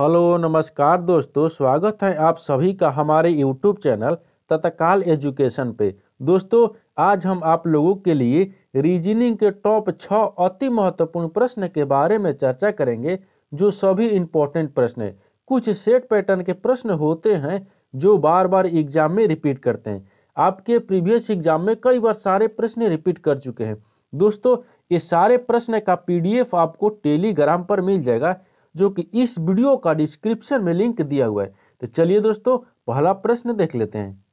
hello नमस्कार दोस्तों स्वागत है आप सभी का हमारे यूट्यूब चैनल तत्काल एजुकेशन पे दोस्तों आज हम आप लोगों के लिए रीजनिंग के टॉप छः अति महत्वपूर्ण प्रश्न के बारे में चर्चा करेंगे जो सभी इम्पोर्टेंट प्रश्न है कुछ सेट पैटर्न के प्रश्न होते हैं जो बार बार एग्जाम में रिपीट करते हैं आपके प्रीवियस एग्जाम में कई बार सारे प्रश्न रिपीट कर चुके हैं दोस्तों ये सारे प्रश्न का पीडीएफ आपको टेलीग्राम पर मिल जाएगा जो कि इस वीडियो का डिस्क्रिप्शन में लिंक दिया हुआ है तो चलिए दोस्तों पहला प्रश्न देख लेते हैं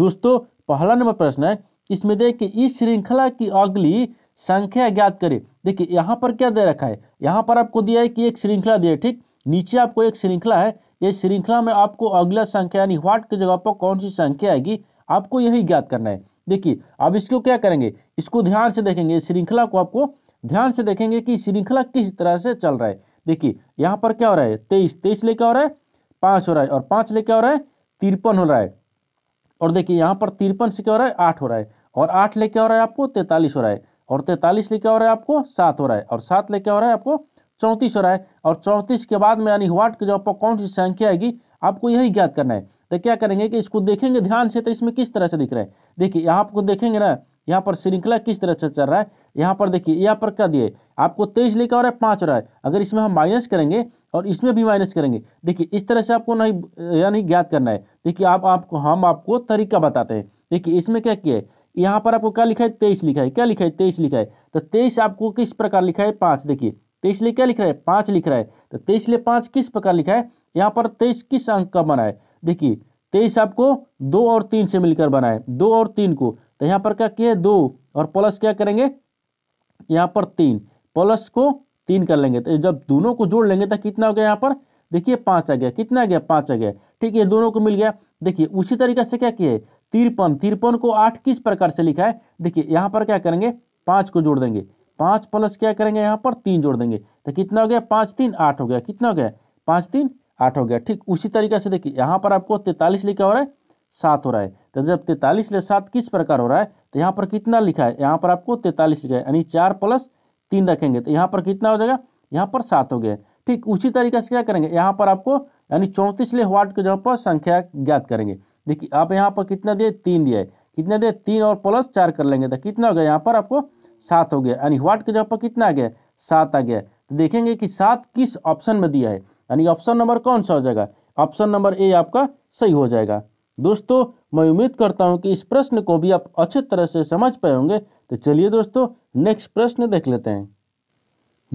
दोस्तों पहला नंबर प्रश्न है इसमें देखिए इस श्रृंखला की अगली संख्या ज्ञात करें देखिए यहाँ पर क्या दे रखा है यहाँ पर आपको दिया है कि एक श्रृंखला दिया है ठीक नीचे आपको एक श्रृंखला है ये श्रृंखला में आपको अगला संख्या यानी व्हाट की जगह पर कौन सी संख्या आएगी आपको यही ज्ञात करना है देखिए अब इसको क्या करेंगे इसको ध्यान से देखेंगे श्रृंखला को आपको ध्यान से देखेंगे कि श्रृंखला किस तरह से चल रहा है देखिए यहाँ पर क्या हो रहा है तेईस तेईस लेके हो रहा है पाँच हो रहा है और पाँच लेके हो रहा है तिरपन हो रहा है और देखिए यहाँ पर तिरपन से क्या हो रहा है आठ हो रहा है और आठ लेके हो रहा है आपको तैंतालीस हो रहा है और तैंतालीस लेके हो रहा है आपको सात हो रहा है और सात लेके हो रहा है आपको चौंतीस हो रहा है और चौंतीस के बाद में यानी वाट की जो आपको कौन सी संख्या आएगी आपको यही ज्ञात करना है तो क्या करेंगे कि इसको देखेंगे ध्यान से तो इसमें किस तरह से दिख रहा है देखिए यहाँ आपको देखेंगे ना यहाँ पर श्रृंखला किस तरह से चल रहा है यहाँ पर देखिए यहाँ पर क्या दिए आपको तेईस लेकर और पाँच हो रहा है अगर इसमें हम माइनस करेंगे और इसमें भी माइनस करेंगे देखिए इस तरह से आपको नहीं नहीं ज्ञात करना है देखिए आप आपको हम आपको तरीका बताते हैं देखिए इसमें क्या किया है यहाँ पर आपको क्या लिखा है तेईस लिखा है क्या लिखा है तेईस लिखा है तो तेईस आपको किस प्रकार लिखा है पाँच देखिए तेईस लिए क्या लिख रहा है पाँच लिख रहा है तो तेईस लिए पाँच किस प्रकार लिखा है यहाँ पर तेईस किस अंक का बना है देखिए तेईस आपको दो और तीन से मिलकर बना है दो और तीन को तो यहाँ पर क्या किए दो और प्लस क्या करेंगे यहाँ पर तीन प्लस को तीन कर लेंगे तो जब दोनों को जोड़ लेंगे तो कितना हो गया यहाँ पर देखिए पाँच आ गया कितना आ गया पाँच आ गया ठीक है दोनों को मिल गया देखिए उसी तरीके से क्या किए तिरपन तिरपन को आठ किस प्रकार से लिखा है देखिए यहाँ पर क्या करेंगे पाँच को जोड़ देंगे पाँच प्लस क्या करेंगे यहाँ पर तीन जोड़ देंगे तो कितना हो गया पाँच तीन आठ हो गया कितना हो गया पाँच तीन आठ हो गया ठीक उसी तरीके से देखिए यहाँ पर आपको तैंतालीस लिखा हो रहा है सात हो रहा है तो जब तैंतालीस ने सात किस प्रकार हो रहा है तो यहाँ पर कितना लिखा है यहाँ पर आपको तैंतालीस लिखा है यानी चार प्लस तीन रखेंगे तो यहाँ पर कितना हो जाएगा यहाँ पर सात हो गया ठीक उसी तरीके से क्या करेंगे यहाँ पर आपको यानी चौंतीस ले वाट के जगह पर संख्या ज्ञात करेंगे देखिए आप यहाँ पर कितना दिए तीन दिया है कितना दिए तीन और प्लस चार कर लेंगे तो कितना हो गया यहाँ पर आपको सात हो गया यानी वाट के जगह पर कितना आ गया सात आ गया तो देखेंगे कि सात किस ऑप्शन में दिया है यानी ऑप्शन नंबर कौन सा हो जाएगा ऑप्शन नंबर ए आपका सही हो जाएगा दोस्तों मैं उम्मीद करता हूँ कि इस प्रश्न को भी आप अच्छे तरह से समझ पाए होंगे तो चलिए दोस्तों नेक्स्ट प्रश्न देख लेते हैं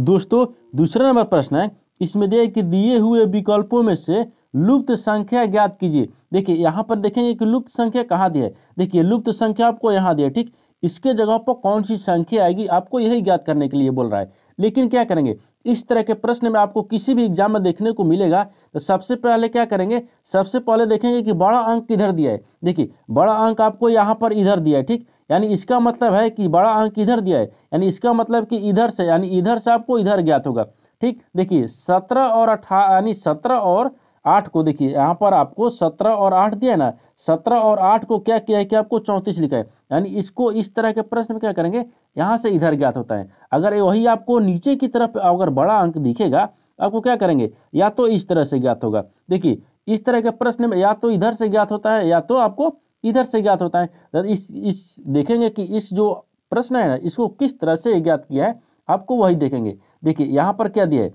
दोस्तों दूसरा नंबर प्रश्न है इसमें दिया कि दिए हुए विकल्पों में से लुप्त संख्या ज्ञात कीजिए देखिए यहाँ पर देखेंगे कि लुप्त संख्या कहाँ दी है देखिए लुप्त संख्या आपको यहाँ दिया ठीक इसके जगह पर कौन सी संख्या आएगी आपको यही ज्ञात करने के लिए बोल रहा है लेकिन क्या करेंगे इस तरह के प्रश्न में आपको किसी भी एग्जाम में देखने को मिलेगा तो सबसे पहले क्या करेंगे सबसे पहले देखेंगे कि बड़ा अंक किधर दिया है देखिए बड़ा अंक आपको यहाँ पर इधर दिया है ठीक यानी इसका मतलब है कि बड़ा अंक इधर दिया है यानी इसका मतलब कि इधर से यानी इधर से आपको इधर ज्ञात होगा ठीक देखिए सत्रह और अठारह यानी सत्रह और आठ को देखिए यहाँ पर आपको सत्रह और आठ दिया है ना सत्रह और आठ को क्या किया है कि आपको चौंतीस लिखा है यानी इसको इस तरह के प्रश्न में क्या करेंगे यहाँ से इधर ज्ञात होता है अगर वही आपको नीचे की तरफ अगर बड़ा अंक दिखेगा आपको क्या करेंगे या तो इस तरह से ज्ञात होगा देखिए इस तरह के प्रश्न में या तो इधर से ज्ञात होता है या तो आपको इधर से ज्ञात होता है तो इस इस देखेंगे कि इस जो प्रश्न है ना इसको किस तरह से ज्ञात किया है आपको वही देखेंगे देखिए यहाँ पर क्या दिया है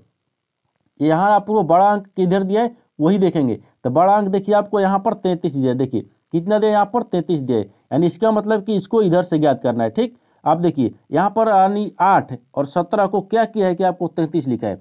यहाँ आपको बड़ा अंक किधर दिया है वही देखेंगे तो बड़ा अंक देखिए आपको यहाँ पर तैंतीस दिया देखिए कितना दिया यहाँ पर तैंतीस दिया यानी इसका मतलब कि इसको इधर से ज्ञात करना है ठीक आप देखिए यहाँ पर यानी आठ और सत्रह को क्या किया है कि आपको तैंतीस लिखा है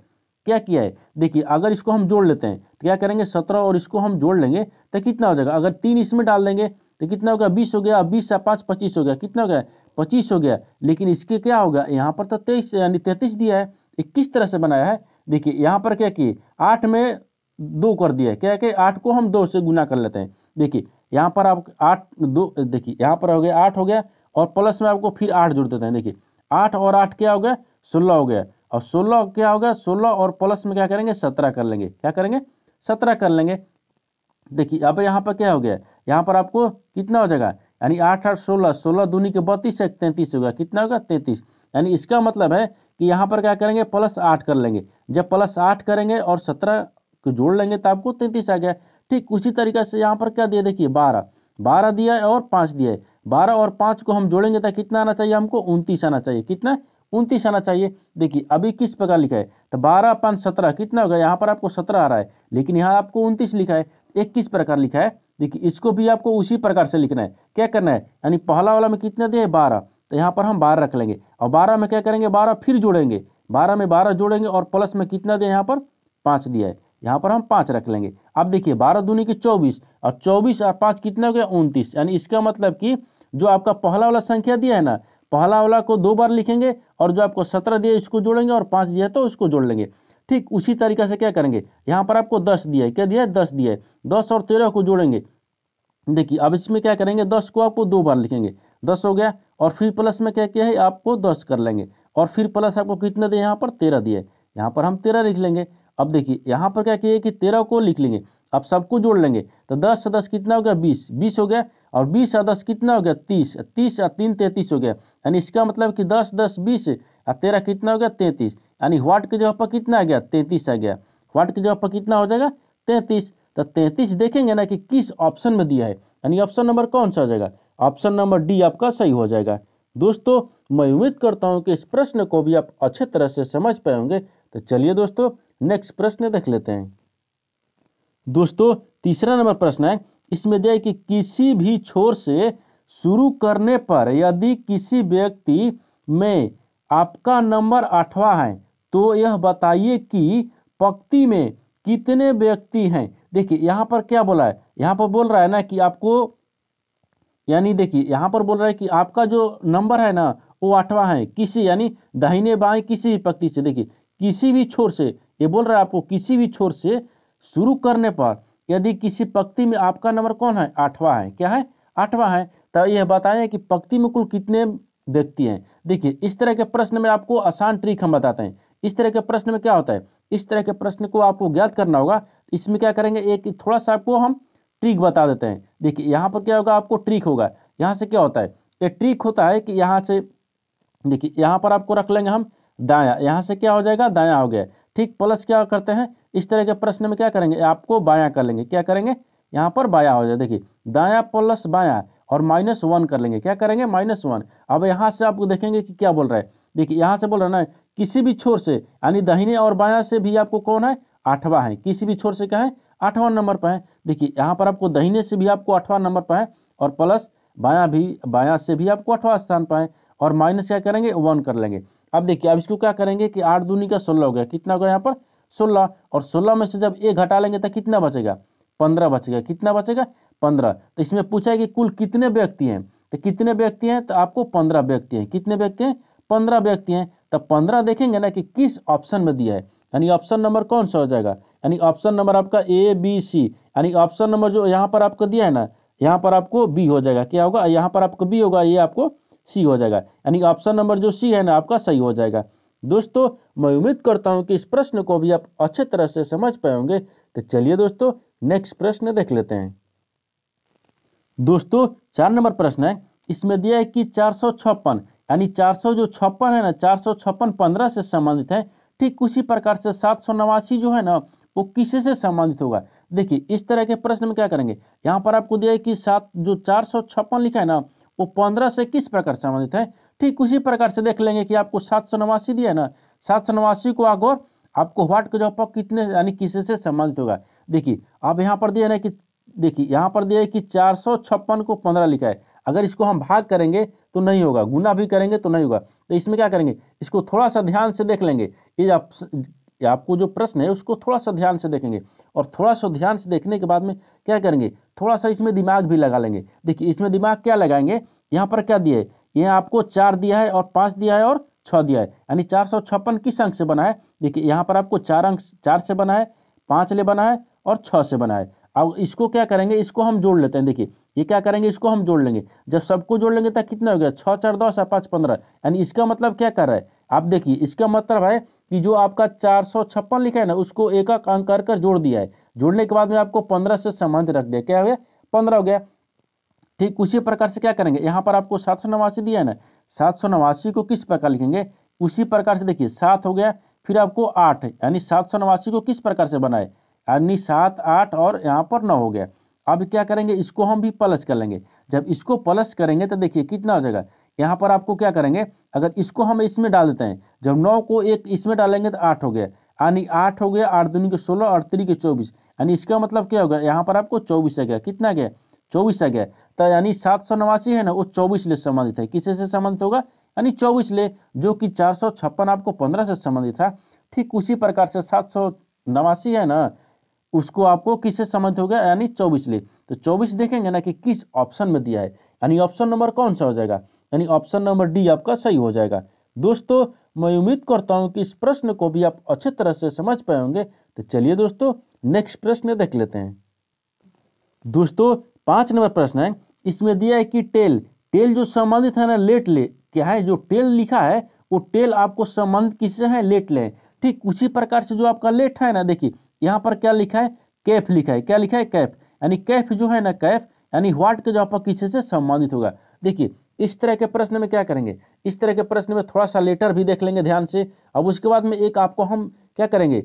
क्या किया है देखिए अगर इसको हम जोड़ लेते हैं तो क्या करेंगे सत्रह और इसको हम जोड़ लेंगे तो कितना हो जाएगा अगर तीन इसमें डाल देंगे तो कितना हो गया बीस हो गया बीस या पाँच पच्चीस हो गया कितना हो गया पच्चीस हो गया लेकिन इसके क्या होगा यहाँ पर तो तेईस यानी तैंतीस दिया है ये किस तरह से बनाया है देखिए यहाँ पर क्या किए आठ में दो कर दिया है क्या है कि आठ को हम दो से गुना कर लेते हैं देखिए यहाँ पर आप आठ दो देखिए यहाँ पर हो गया आठ हो गया और प्लस में आपको फिर आठ जोड़ देते हैं देखिए आठ और आठ क्या हो गया सोलह हो गया और सोलह क्या होगा सोलह और प्लस में क्या करेंगे सत्रह कर लेंगे क्या करेंगे सत्रह कर लेंगे देखिए अब यहाँ पर क्या हो गया यहाँ पर आपको कितना हो जाएगा यानी आठ आठ सोलह सोलह दूनी के बत्तीस एक तैंतीस होगा कितना होगा तैंतीस यानी इसका मतलब है कि यहाँ पर क्या करेंगे प्लस आठ कर लेंगे जब प्लस आठ करेंगे और सत्रह को जोड़ लेंगे तो आपको तैंतीस आ गया ठीक उसी तरीके से यहाँ पर क्या दिया देखिए बारह बारह दिया है और पाँच दिया है बारह और पाँच को हम जोड़ेंगे तो कितना आना चाहिए हमको उनतीस आना चाहिए कितना उनतीस आना चाहिए देखिए अभी किस प्रकार लिखा है तो बारह पाँच सत्रह कितना होगा यहाँ पर आपको सत्रह आ रहा है लेकिन यहाँ आपको उनतीस लिखा है एक किस प्रकार लिखा है देखिए इसको भी आपको उसी प्रकार से लिखना है क्या करना है यानी पहला वाला में कितना दिया है बारह तो यहाँ पर हम बारह रख लेंगे और बारह में क्या करेंगे बारह फिर जोड़ेंगे बारह में बारह जोड़ेंगे और प्लस में कितना दिया यहाँ पर पाँच दिया है यहाँ पर हम पाँच रख लेंगे अब देखिए बारह दूनी की चौबीस और चौबीस और पाँच कितना हो गया उनतीस यानी इसका मतलब कि जो आपका पहला वाला संख्या दिया है ना पहला वाला को दो बार लिखेंगे और जो आपको सत्रह दिया इसको जोड़ेंगे और पाँच दिया तो उसको जोड़ लेंगे ठीक उसी तरीके से क्या करेंगे यहाँ पर आपको दस दिया है क्या दिया है दस दिया है दस और तेरह को जोड़ेंगे देखिए अब इसमें क्या करेंगे दस को आपको दो बार लिखेंगे दस हो गया और फिर प्लस में क्या किया है आपको दस कर लेंगे और फिर प्लस आपको कितना दिया यहाँ पर तेरह दिया यहाँ पर हम तेरह लिख लेंगे अब देखिए यहाँ पर क्या किए कि तेरह को लिख लेंगे अब सबको जोड़ लेंगे तो दस से कितना हो गया बीस बीस हो गया और बीस से दस कितना हो गया तीस तीस और तीन तैंतीस हो गया यानी इसका मतलब कि दस दस बीस और तेरह कितना हो गया तैंतीस यानी वाट के जगह पर कितना आ गया तैंतीस आ गया वाट के जगह पर कितना हो जाएगा तैंतीस तो तैंतीस देखेंगे ना कि किस ऑप्शन में दिया है यानी ऑप्शन नंबर कौन सा हो जाएगा ऑप्शन नंबर डी आपका सही हो जाएगा दोस्तों मैं उम्मीद करता हूँ कि इस प्रश्न को भी आप अच्छे तरह से समझ पाएंगे तो चलिए दोस्तों नेक्स्ट प्रश्न देख लेते हैं दोस्तों तीसरा नंबर प्रश्न है इसमें दिया कि किसी भी छोर से शुरू करने पर यदि किसी व्यक्ति में आपका नंबर आठवां है तो यह बताइए कि पक्ति में कितने व्यक्ति हैं देखिए यहाँ पर क्या बोला है यहाँ पर बोल रहा है ना कि आपको यानी देखिए यहाँ पर बोल रहा है कि आपका जो नंबर है ना वो आठवां है किसी यानी दाहिने बाएं किसी भी पक्ति से देखिए किसी भी छोर से ये बोल रहा है आपको किसी भी छोर से शुरू करने पर यदि किसी पक्ति में आपका नंबर कौन है आठवां है क्या है आठवां है तो यह बताएं कि पक्ति में कुल कितने व्यक्ति हैं देखिए इस तरह के प्रश्न में आपको आसान ट्रिक हम बताते हैं इस तरह के प्रश्न में क्या होता है इस तरह के प्रश्न को आपको ज्ञात करना होगा इसमें क्या करेंगे एक थोड़ा सा आपको हम ट्रिक बता देते हैं देखिए यहाँ पर क्या होगा आपको ट्रिक होगा यहाँ से क्या होता है ये ट्रिक होता है कि यहाँ से देखिए यहाँ पर आपको रख लेंगे हम दाया यहाँ से क्या हो जाएगा दाया हो गया ठीक प्लस क्या करते हैं इस तरह के प्रश्न में क्या करेंगे आपको बायां कर लेंगे क्या करेंगे यहाँ पर बाया हो जाए देखिए दाया प्लस बाया और माइनस वन कर लेंगे क्या करेंगे माइनस वन अब यहाँ से आपको देखेंगे कि क्या बोल रहा है देखिए यहाँ से बोल रहा है ना किसी भी छोर से यानी दाहिने और बाया से भी आपको कौन है आठवां है किसी भी छोर से क्या है आठवां नंबर पर है देखिए यहाँ पर आपको दहीने से भी आपको आठवां नंबर पर है और प्लस बायां भी बायां से भी आपको आठवां स्थान पर है और माइनस क्या करेंगे वन कर लेंगे अब देखिए अब इसको क्या करेंगे कि आठ दूनी का सोलह हो गया कितना हो गया यहाँ पर सोलह और सोलह में से जब ए घटा लेंगे तो कितना बचेगा पंद्रह बचेगा कितना बचेगा पंद्रह तो इसमें पूछा है कि कुल कितने व्यक्ति हैं तो कितने व्यक्ति हैं तो आपको पंद्रह व्यक्ति हैं कितने व्यक्ति हैं पंद्रह व्यक्ति हैं तो पंद्रह देखेंगे ना कि किस ऑप्शन में दिया है यानी ऑप्शन नंबर कौन सा हो जाएगा यानी ऑप्शन नंबर आपका ए बी सी यानी ऑप्शन नंबर जो यहाँ पर आपको दिया है ना यहाँ पर आपको बी हो जाएगा क्या होगा यहाँ पर आपको बी होगा ये आपको सी हो जाएगा यानी ऑप्शन नंबर जो सी है ना आपका सही हो जाएगा दोस्तों मैं उम्मीद करता हूँ कि इस प्रश्न को भी आप अच्छे तरह से समझ पाए होंगे तो चलिए दोस्तों नेक्स्ट प्रश्न देख लेते हैं दोस्तों चार नंबर प्रश्न है इसमें दिया है कि चार सौ छप्पन यानी चार सौ जो छप्पन है ना चार सौ छप्पन पंद्रह से संबंधित है ठीक उसी प्रकार से सात सौ नवासी जो है ना वो किसी से संबंधित होगा देखिए इस तरह के प्रश्न में क्या करेंगे यहाँ पर आपको दिया है कि सात जो चार सौ छप्पन लिखा है ना वो पंद्रह से किस प्रकार संबंधित है ठीक उसी प्रकार से देख लेंगे कि आपको सात सौ नवासी दिया ना सात सौ नवासी को आगोर आपको व्हाट के जो पर कितने यानी किसी से संबंधित होगा देखिए अब यहाँ पर दिया ना कि देखिए यहाँ पर दिया है कि चार सौ छप्पन को पंद्रह लिखा है अगर इसको हम भाग करेंगे तो नहीं होगा गुना भी करेंगे तो नहीं होगा तो इसमें क्या करेंगे इसको थोड़ा सा ध्यान से देख लेंगे ये या आपको जो प्रश्न है उसको थोड़ा सा ध्यान से देखेंगे और थोड़ा सा ध्यान से देखने के बाद में क्या करेंगे थोड़ा सा इसमें दिमाग भी लगा लेंगे देखिए इसमें दिमाग क्या लगाएंगे यहाँ पर क्या दिया है ये आपको चार दिया है और पाँच दिया है और छः दिया है यानी चार सौ छप्पन किस अंक से बना है देखिए यहाँ पर आपको चार अंक चार से बना है पाँच ले बना है और छः से बना है अब इसको क्या करेंगे इसको हम जोड़ लेते हैं देखिए ये क्या करेंगे इसको हम जोड़ लेंगे जब सबको जोड़ लेंगे तो कितना हो गया छः चार दस और पाँच पंद्रह यानी इसका मतलब क्या कर रहा है आप देखिए इसका मतलब है कि जो आपका चार सौ छप्पन लिखा है ना उसको एक एक अंक कर कर जोड़ दिया है जोड़ने के बाद में आपको पंद्रह से संबंध रख दिया क्या हो गया पंद्रह हो गया ठीक उसी प्रकार से क्या करेंगे यहाँ पर आपको सात सौ नवासी दिया है ना सात सौ नवासी को किस प्रकार लिखेंगे उसी प्रकार से देखिए सात हो गया फिर आपको आठ यानी सात सौ नवासी को किस प्रकार से बनाए यानी सात आठ और यहाँ पर नौ हो गया अब क्या करेंगे इसको हम भी प्लस कर लेंगे जब इसको प्लस करेंगे तो देखिए कितना हो जाएगा यहाँ पर आपको क्या करेंगे अगर इसको हम इसमें डाल देते हैं जब नौ को एक इसमें डालेंगे तो आठ हो गया यानी आठ हो गया आठ दूनी के सोलह और त्री के चौबीस यानी इसका मतलब क्या होगा यहाँ पर आपको चौबीस आ गया कितना गया चौबीस आ गया तो यानी सात सौ नवासी है ना वो चौबीस ले संबंधित है किसे से संबंधित होगा यानी चौबीस ले जो कि चार सौ छप्पन आपको पंद्रह से संबंधित था ठीक उसी प्रकार से सात सौ नवासी है ना उसको आपको किससे संबंध हो गया यानी चौबीस ले तो चौबीस देखेंगे ना कि किस ऑप्शन में दिया है यानी ऑप्शन नंबर कौन सा हो जाएगा यानी ऑप्शन नंबर डी आपका सही हो जाएगा दोस्तों मैं उम्मीद करता हूँ कि इस प्रश्न को भी आप अच्छे तरह से समझ पाए होंगे तो चलिए दोस्तों नेक्स्ट प्रश्न देख लेते हैं दोस्तों पांच नंबर प्रश्न है इसमें दिया है कि टेल टेल जो संबंधित है ना लेट ले क्या है जो टेल लिखा है वो टेल आपको संबंधित किससे है लेट ले ठीक उसी प्रकार से जो आपका लेट है ना देखिए यहाँ पर क्या लिखा है कैफ लिखा है क्या लिखा है कैफ यानी कैफ जो है ना कैफ यानी व्हाट के जो आपका किसी से संबंधित होगा देखिए इस तरह के प्रश्न में क्या करेंगे इस तरह के प्रश्न में थोड़ा सा लेटर भी देख लेंगे ध्यान से अब उसके बाद में एक आपको हम क्या करेंगे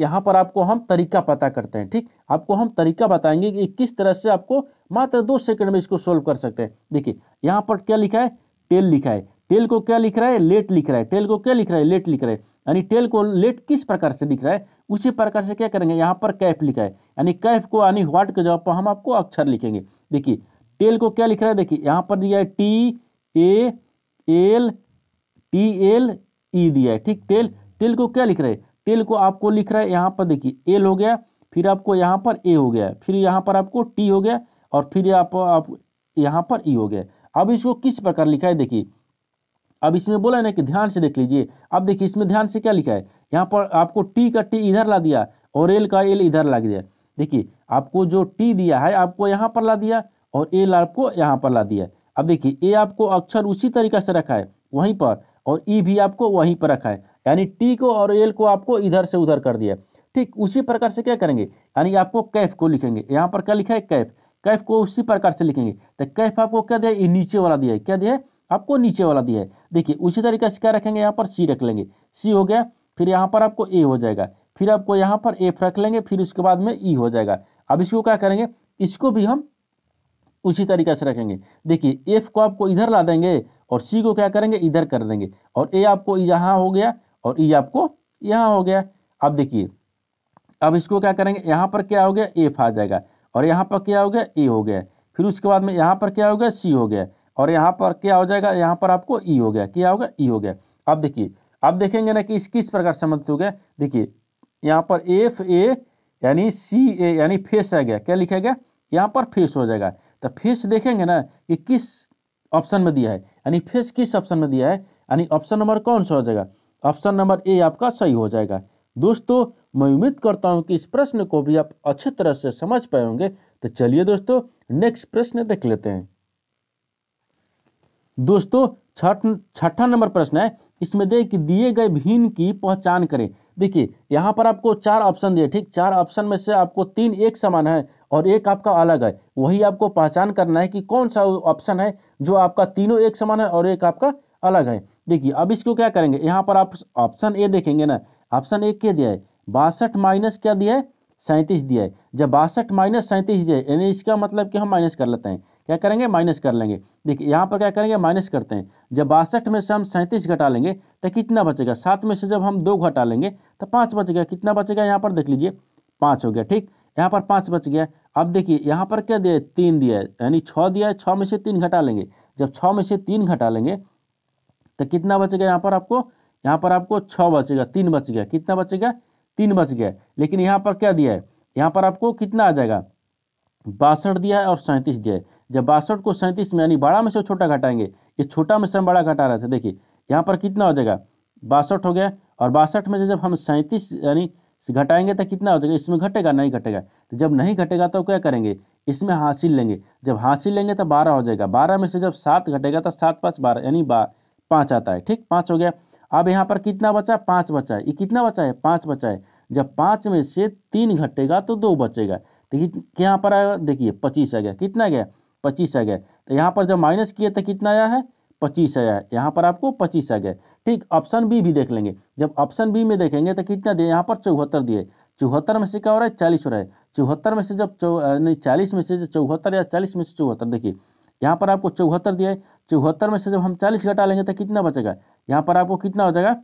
यहाँ पर आपको हम तरीका पता करते हैं ठीक आपको हम तरीका बताएंगे कि किस तरह से आपको मात्र दो सेकंड में इसको सोल्व कर सकते हैं देखिए यहाँ पर क्या लिखा है टेल लिखा है टेल को क्या लिख रहा है लेट लिख रहा है टेल को क्या लिख रहा है लेट लिख रहा है यानी टेल को लेट किस प्रकार से लिख रहा है उसी प्रकार से क्या करेंगे यहाँ पर कैफ लिखा है यानी कैफ को यानी व्हाट के जवाब पर हम आपको अक्षर लिखेंगे देखिए टेल को क्या लिख रहा है देखिए यहाँ पर दिया है T A L T L E दिया है ठीक टेल टेल को क्या लिख रहा है टेल को आपको लिख रहा है यहाँ पर देखिए एल हो गया फिर आपको यहाँ पर ए हो गया फिर यहाँ पर आपको टी हो गया और फिर आप, आप यहाँ पर ई हो गया अब इसको किस प्रकार लिखा है देखिए अब इसमें बोला है ना कि ध्यान से देख लीजिए अब देखिए इसमें ध्यान से क्या लिखा है यहाँ पर आपको टी का टी इधर ला दिया और एल का एल इधर ला दिया देखिए आपको जो टी दिया है आपको यहाँ पर ला दिया और एल आपको यहाँ पर ला दिया अब देखिए ए आपको अक्षर उसी तरीका से रखा है वहीं पर और ई e भी आपको वहीं पर रखा है यानी टी को और एल को आपको इधर से उधर कर दिया ठीक उसी प्रकार से क्या करेंगे यानी आपको कैफ को लिखेंगे यहाँ पर क्या लिखा है कैफ कैफ को उसी प्रकार से लिखेंगे तो कैफ आपको क्या दिया ये नीचे वाला दिया है क्या दिया है आपको नीचे वाला दिया है देखिए उसी तरीके से क्या रखेंगे यहाँ पर सी रख लेंगे सी हो गया फिर यहाँ पर आपको ए हो जाएगा फिर आपको यहाँ पर एफ रख लेंगे फिर उसके बाद में ई e हो जाएगा अब इसको क्या करेंगे इसको भी हम उसी तरीके से रखेंगे देखिए एफ को आपको इधर ला देंगे और सी को क्या करेंगे इधर कर देंगे और ए आपको यहाँ हो गया और ई e आपको यहाँ हो गया अब देखिए अब इसको क्या करेंगे यहाँ पर क्या हो गया एफ आ जाएगा और यहाँ पर क्या हो गया ए हो गया फिर उसके बाद में यहाँ पर क्या हो गया सी हो गया और यहाँ पर क्या हो जाएगा यहाँ पर आपको ई e हो गया क्या होगा ई e हो गया अब देखिए अब देखेंगे ना कि इस किस प्रकार संबंधित मतलब हो गया देखिए यहाँ पर एफ ए यानी सी ए यानी फेस आ गया क्या लिखा गया यहाँ पर फेस हो जाएगा तो फेस देखेंगे ना कि किस ऑप्शन में दिया है यानी फेस किस ऑप्शन में दिया है यानी ऑप्शन नंबर कौन सा हो जाएगा ऑप्शन नंबर ए आपका सही हो जाएगा दोस्तों मैं उम्मीद करता हूँ कि इस प्रश्न को भी आप अच्छी तरह से समझ पाए होंगे तो चलिए दोस्तों नेक्स्ट प्रश्न देख लेते हैं दोस्तों छठ छठा नंबर प्रश्न है इसमें दे कि दिए गए भिन्न की पहचान करें देखिए यहाँ पर आपको चार ऑप्शन दिए ठीक चार ऑप्शन में से आपको तीन एक समान है और एक आपका अलग है वही आपको पहचान करना है कि कौन सा ऑप्शन है जो आपका तीनों एक समान है और एक आपका अलग है देखिए अब इसको क्या करेंगे यहाँ पर आप ऑप्शन ए देखेंगे ना ऑप्शन ए क्या दिया है बासठ माइनस क्या दिया है सैंतीस दिया है जब बासठ माइनस सैंतीस दिया है यानी इसका मतलब कि हम माइनस कर लेते हैं क्या करेंगे माइनस कर लेंगे देखिए यहाँ पर क्या करेंगे माइनस करते हैं जब बासठ में से हम सैंतीस घटा लेंगे तो कितना बचेगा सात में से जब हम दो घटा लेंगे तो पाँच बचेगा कितना बचेगा यहाँ पर देख लीजिए पाँच हो गया ठीक यहाँ पर पाँच बच गया अब देखिए यहाँ पर क्या दिया है तीन दिया है यानी छः दिया है छः में से तीन घटा लेंगे जब छः में से तीन घटा लेंगे तो कितना बचेगा यहाँ पर आपको यहाँ पर आपको छः बचेगा तीन बच गया कितना बचेगा तीन बच गया लेकिन यहाँ पर क्या दिया है यहाँ पर आपको कितना आ जाएगा बासठ दिया है और सैंतीस दिया है जब बासठ को सैंतीस में यानी बड़ा में से छोटा घटाएंगे ये छोटा में से हम बड़ा घटा रहे थे देखिए यहाँ पर कितना हो जाएगा बासठ हो गया और बासठ में से जब हम सैंतीस यानी घटाएंगे तो कितना हो जाएगा इसमें घटेगा नहीं घटेगा तो जब नहीं घटेगा तो क्या करेंगे इसमें हासिल लेंगे जब हासिल लेंगे तो बारह हो जाएगा बारह में से जब सात घटेगा तो सात पाँच बारह यानी बा पाँच आता है ठीक पाँच हो गया अब यहाँ पर कितना बचा पाँच बचा है ये कितना बचा है पाँच बचा है जब पाँच में से तीन घटेगा तो दो बचेगा देखिए यहाँ पर आएगा देखिए पच्चीस आ गया कितना गया पच्चीस आ गया तो यहाँ पर जब माइनस किए तो कितना आया है पच्चीस आया है यहाँ पर आपको पच्चीस आ गया ठीक ऑप्शन बी भी देख लेंगे जब ऑप्शन बी में देखेंगे तो कितना दिए यहाँ पर चौहत्तर दिए चौहत्तर में से क्या हो रहा है चालीस हो रहा है चौहत्तर में से जब चौ नहीं चालीस में से चौहत्तर या चालीस में से चौहत्तर देखिए यहाँ पर आपको चौहत्तर दिया है चौहत्तर में से जब हम चालीस घटा लेंगे तो कितना बचेगा यहाँ पर आपको कितना हो जाएगा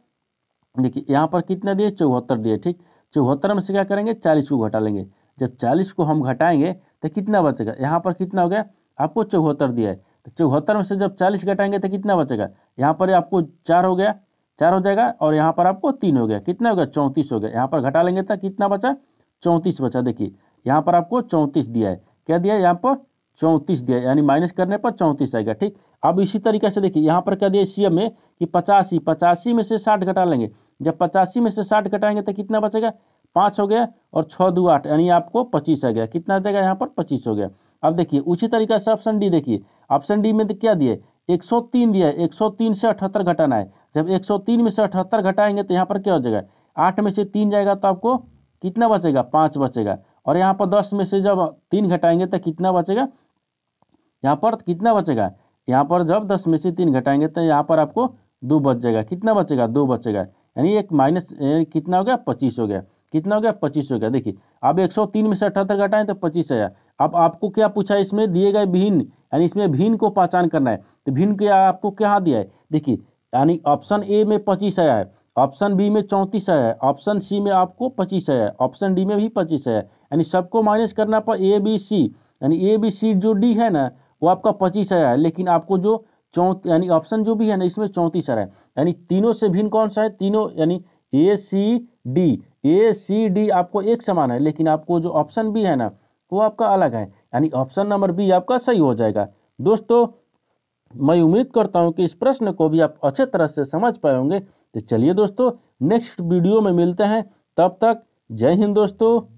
देखिए यहाँ पर कितना दिए चौहत्तर दिए ठीक चौहत्तर में से क्या करेंगे चालीस को घटा लेंगे जब चालीस को हम घटाएंगे तो कितना बचेगा यहाँ पर कितना हो गया आपको चौहत्तर दिया है तो चौहत्तर में से जब चालीस घटाएंगे तो कितना बचेगा यहाँ पर आपको चार हो गया चार हो जाएगा और यहाँ पर आपको तीन हो गया कितना हो गया चौंतीस हो गया यहाँ पर घटा लेंगे तो कितना बचा चौंतीस बचा देखिए यहाँ पर आपको चौंतीस दिया है क्या दिया है यहाँ पर चौंतीस दिया यानी माइनस करने पर चौंतीस आएगा ठीक अब इसी तरीके से देखिए यहाँ पर क्या दिया सी में कि पचासी पचासी में से साठ घटा लेंगे जब पचासी में से साठ घटाएंगे तो कितना बचेगा पाँच हो गया और छः दो आठ यानी आपको पच्चीस आ गया कितना आ जाएगा यहाँ पर पच्चीस हो गया अब देखिए उसी तरीके से ऑप्शन डी देखिए ऑप्शन डी में तो क्या दिए 103 दिया है 103 से अठहत्तर घटाना है जब 103 में से अठहत्तर घटाएंगे तो यहाँ पर क्या हो जाएगा आठ में से तीन जाएगा तो आपको कितना बचेगा पाँच बचेगा और यहाँ पर दस में से जब तीन घटाएंगे तो कितना बचेगा यहाँ पर कितना बचेगा यहाँ पर जब दस में से तीन घटाएंगे तो यहाँ पर आपको दो बच जाएगा कितना बचेगा दो बचेगा यानी एक माइनस कितना हो गया पच्चीस हो गया कितना हो गया पच्चीस हो गया देखिए अब 103 में से अठहत्तर घटाएं तो पच्चीस आया अब आपको क्या पूछा है इसमें दिए गए भिन्न यानी इसमें भिन्न को पहचान करना है तो भिन्न के आपको क्या दिया है देखिए यानी ऑप्शन ए में पच्चीस आया है ऑप्शन बी में चौंतीस है ऑप्शन सी में आपको पच्चीस है ऑप्शन डी में भी पच्चीस है यानी सबको माइनस करना पर ए बी सी यानी ए बी सी जो डी है ना वो आपका पच्चीस है लेकिन आपको जो चौंत यानी ऑप्शन जो भी है ना इसमें चौंतीस है यानी तीनों से भिन्न कौन सा है तीनों यानी ए C D A C D आपको एक समान है लेकिन आपको जो ऑप्शन बी है ना वो आपका अलग है यानी ऑप्शन नंबर बी आपका सही हो जाएगा दोस्तों मैं उम्मीद करता हूँ कि इस प्रश्न को भी आप अच्छे तरह से समझ पाए होंगे तो चलिए दोस्तों नेक्स्ट वीडियो में मिलते हैं तब तक जय हिंद दोस्तों